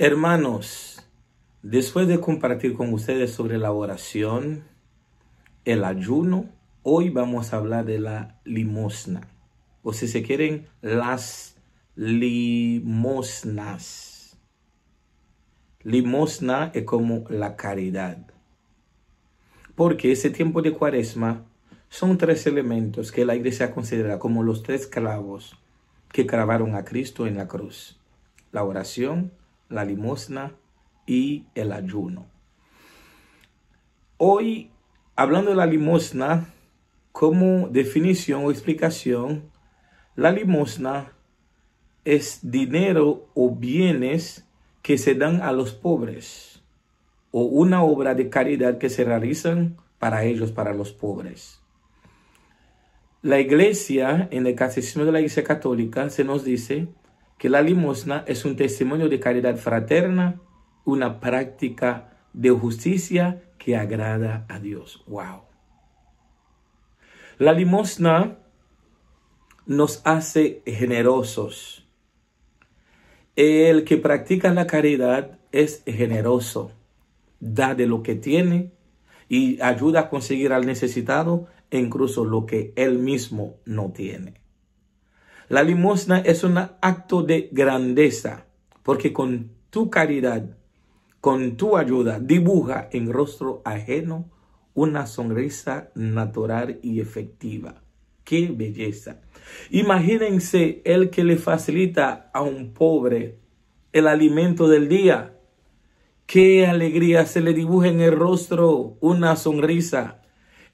Hermanos, después de compartir con ustedes sobre la oración, el ayuno, hoy vamos a hablar de la limosna, o si se quieren, las limosnas. Limosna es como la caridad, porque ese tiempo de cuaresma son tres elementos que la iglesia considera como los tres clavos que clavaron a Cristo en la cruz, la oración, la limosna y el ayuno. Hoy, hablando de la limosna, como definición o explicación, la limosna es dinero o bienes que se dan a los pobres o una obra de caridad que se realizan para ellos, para los pobres. La iglesia, en el catecismo de la iglesia católica, se nos dice que la limosna es un testimonio de caridad fraterna, una práctica de justicia que agrada a Dios. ¡Wow! La limosna nos hace generosos. El que practica la caridad es generoso, da de lo que tiene y ayuda a conseguir al necesitado incluso lo que él mismo no tiene. La limosna es un acto de grandeza, porque con tu caridad, con tu ayuda, dibuja en rostro ajeno una sonrisa natural y efectiva. ¡Qué belleza! Imagínense el que le facilita a un pobre el alimento del día. ¡Qué alegría se le dibuja en el rostro una sonrisa!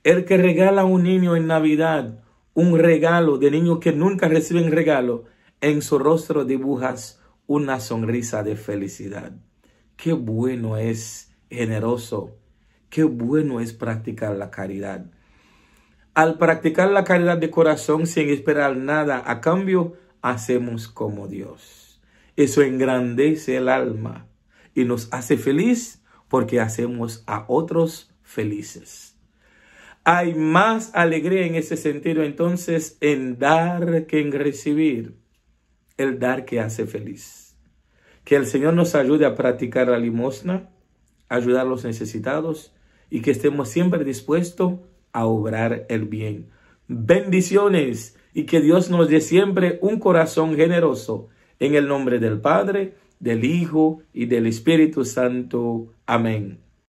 El que regala a un niño en Navidad un regalo de niños que nunca reciben regalo, en su rostro dibujas una sonrisa de felicidad. Qué bueno es generoso, qué bueno es practicar la caridad. Al practicar la caridad de corazón sin esperar nada a cambio, hacemos como Dios. Eso engrandece el alma y nos hace feliz porque hacemos a otros felices. Hay más alegría en ese sentido entonces en dar que en recibir. El dar que hace feliz. Que el Señor nos ayude a practicar la limosna, ayudar a los necesitados y que estemos siempre dispuestos a obrar el bien. Bendiciones y que Dios nos dé siempre un corazón generoso. En el nombre del Padre, del Hijo y del Espíritu Santo. Amén.